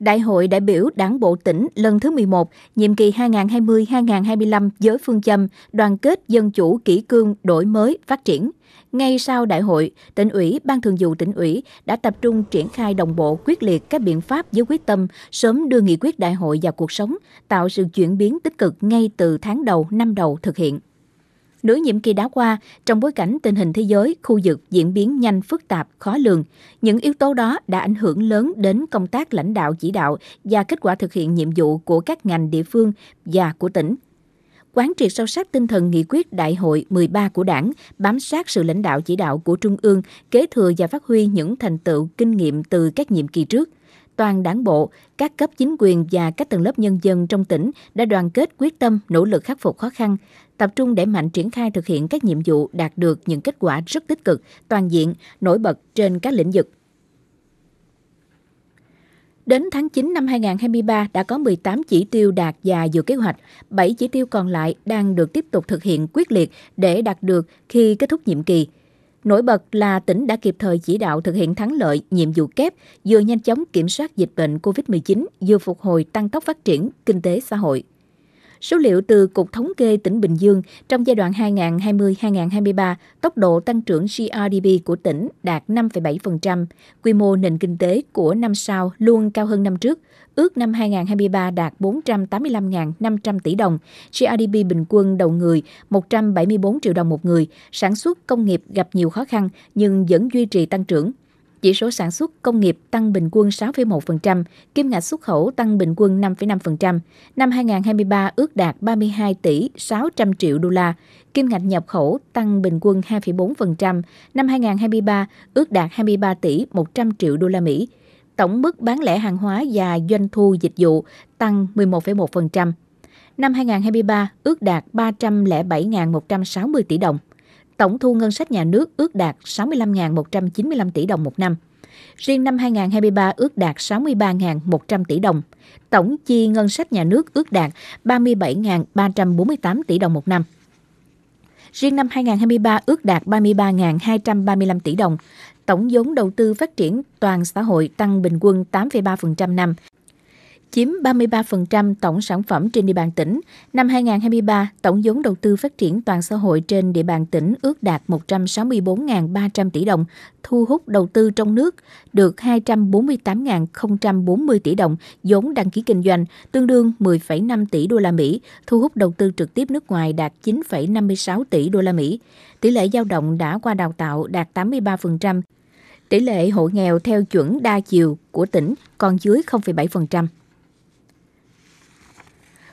Đại hội đại biểu Đảng bộ tỉnh lần thứ 11, nhiệm kỳ 2020-2025 với phương châm đoàn kết dân chủ kỷ cương đổi mới phát triển. Ngay sau đại hội, tỉnh ủy, ban thường vụ tỉnh ủy đã tập trung triển khai đồng bộ quyết liệt các biện pháp với quyết tâm sớm đưa nghị quyết đại hội vào cuộc sống, tạo sự chuyển biến tích cực ngay từ tháng đầu năm đầu thực hiện. Nửa nhiệm kỳ đã qua, trong bối cảnh tình hình thế giới, khu vực diễn biến nhanh phức tạp, khó lường, những yếu tố đó đã ảnh hưởng lớn đến công tác lãnh đạo chỉ đạo và kết quả thực hiện nhiệm vụ của các ngành địa phương và của tỉnh quán triệt sâu sắc tinh thần nghị quyết đại hội 13 của đảng, bám sát sự lãnh đạo chỉ đạo của Trung ương, kế thừa và phát huy những thành tựu kinh nghiệm từ các nhiệm kỳ trước – toàn đảng bộ, các cấp chính quyền và các tầng lớp nhân dân trong tỉnh đã đoàn kết quyết tâm nỗ lực khắc phục khó khăn, tập trung để mạnh triển khai thực hiện các nhiệm vụ đạt được những kết quả rất tích cực, toàn diện, nổi bật trên các lĩnh vực. Đến tháng 9 năm 2023 đã có 18 chỉ tiêu đạt và dự kế hoạch, 7 chỉ tiêu còn lại đang được tiếp tục thực hiện quyết liệt để đạt được khi kết thúc nhiệm kỳ. Nổi bật là tỉnh đã kịp thời chỉ đạo thực hiện thắng lợi nhiệm vụ kép, vừa nhanh chóng kiểm soát dịch bệnh COVID-19, vừa phục hồi tăng tốc phát triển kinh tế xã hội. Số liệu từ Cục Thống kê tỉnh Bình Dương trong giai đoạn 2020-2023, tốc độ tăng trưởng GRDP của tỉnh đạt 5,7%, quy mô nền kinh tế của năm sau luôn cao hơn năm trước, ước năm 2023 đạt 485.500 tỷ đồng, GRDP bình quân đầu người 174 triệu đồng một người, sản xuất công nghiệp gặp nhiều khó khăn nhưng vẫn duy trì tăng trưởng chỉ số sản xuất công nghiệp tăng bình quân 6,1%, kim ngạch xuất khẩu tăng bình quân 5,5%. Năm 2023 ước đạt 32 tỷ 600 triệu đô la, kim ngạch nhập khẩu tăng bình quân 2,4%, năm 2023 ước đạt 23 tỷ 100 triệu đô la Mỹ. Tổng mức bán lẻ hàng hóa và doanh thu dịch vụ tăng 11,1%. Năm 2023 ước đạt 307.160 tỷ đồng tổng thu ngân sách nhà nước ước đạt 65.195 tỷ đồng một năm. Riêng năm 2023 ước đạt 63.100 tỷ đồng. Tổng chi ngân sách nhà nước ước đạt 37.348 tỷ đồng một năm. Riêng năm 2023 ước đạt 33.235 tỷ đồng. Tổng vốn đầu tư phát triển toàn xã hội tăng bình quân 8,3% năm chiếm 33% tổng sản phẩm trên địa bàn tỉnh. Năm 2023, tổng vốn đầu tư phát triển toàn xã hội trên địa bàn tỉnh ước đạt 164.300 tỷ đồng, thu hút đầu tư trong nước được 248.040 tỷ đồng vốn đăng ký kinh doanh, tương đương 10,5 tỷ đô la Mỹ, thu hút đầu tư trực tiếp nước ngoài đạt 9,56 tỷ đô la Mỹ. Tỷ lệ dao động đã qua đào tạo đạt 83%, tỷ lệ hộ nghèo theo chuẩn đa chiều của tỉnh còn dưới 0,7%.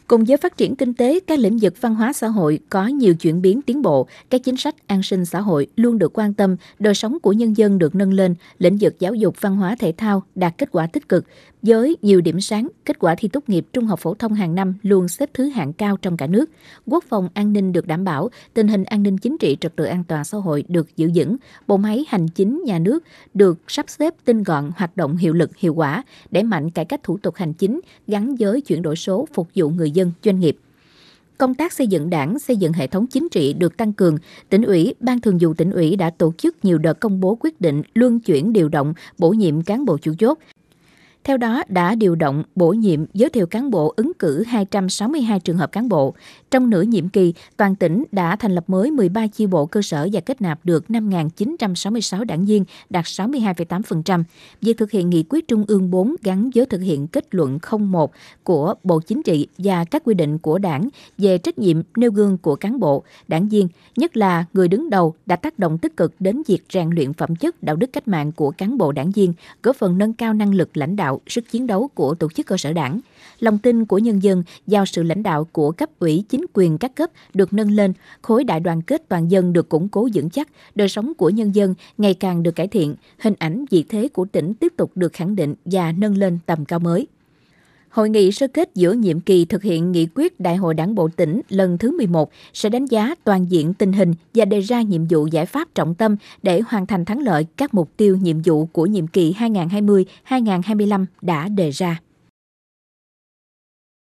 Cùng với phát triển kinh tế, các lĩnh vực văn hóa xã hội có nhiều chuyển biến tiến bộ, các chính sách an sinh xã hội luôn được quan tâm, đời sống của nhân dân được nâng lên, lĩnh vực giáo dục văn hóa thể thao đạt kết quả tích cực, với nhiều điểm sáng, kết quả thi tốt nghiệp trung học phổ thông hàng năm luôn xếp thứ hạng cao trong cả nước. Quốc phòng an ninh được đảm bảo, tình hình an ninh chính trị, trật tự an toàn xã hội được giữ vững, bộ máy hành chính nhà nước được sắp xếp tinh gọn, hoạt động hiệu lực, hiệu quả, để mạnh cải cách thủ tục hành chính gắn với chuyển đổi số phục vụ người dân, doanh nghiệp công tác xây dựng đảng, xây dựng hệ thống chính trị được tăng cường, tỉnh ủy, ban thường vụ tỉnh ủy đã tổ chức nhiều đợt công bố quyết định luân chuyển điều động, bổ nhiệm cán bộ chủ chốt, theo đó, đã điều động, bổ nhiệm, giới thiệu cán bộ ứng cử 262 trường hợp cán bộ. Trong nửa nhiệm kỳ, toàn tỉnh đã thành lập mới 13 chi bộ cơ sở và kết nạp được 5.966 đảng viên, đạt 62,8%. Việc thực hiện nghị quyết Trung ương 4 gắn với thực hiện kết luận 01 của Bộ Chính trị và các quy định của đảng về trách nhiệm nêu gương của cán bộ, đảng viên, nhất là người đứng đầu đã tác động tích cực đến việc rèn luyện phẩm chất đạo đức cách mạng của cán bộ đảng viên, góp phần nâng cao năng lực lãnh đạo tạo, sức chiến đấu của tổ chức cơ sở đảng. Lòng tin của nhân dân giao sự lãnh đạo của cấp ủy chính quyền các cấp được nâng lên, khối đại đoàn kết toàn dân được củng cố vững chắc, đời sống của nhân dân ngày càng được cải thiện, hình ảnh vị thế của tỉnh tiếp tục được khẳng định và nâng lên tầm cao mới. Hội nghị sơ kết giữa nhiệm kỳ thực hiện nghị quyết Đại hội Đảng bộ tỉnh lần thứ 11 sẽ đánh giá toàn diện tình hình và đề ra nhiệm vụ giải pháp trọng tâm để hoàn thành thắng lợi các mục tiêu nhiệm vụ của nhiệm kỳ 2020-2025 đã đề ra.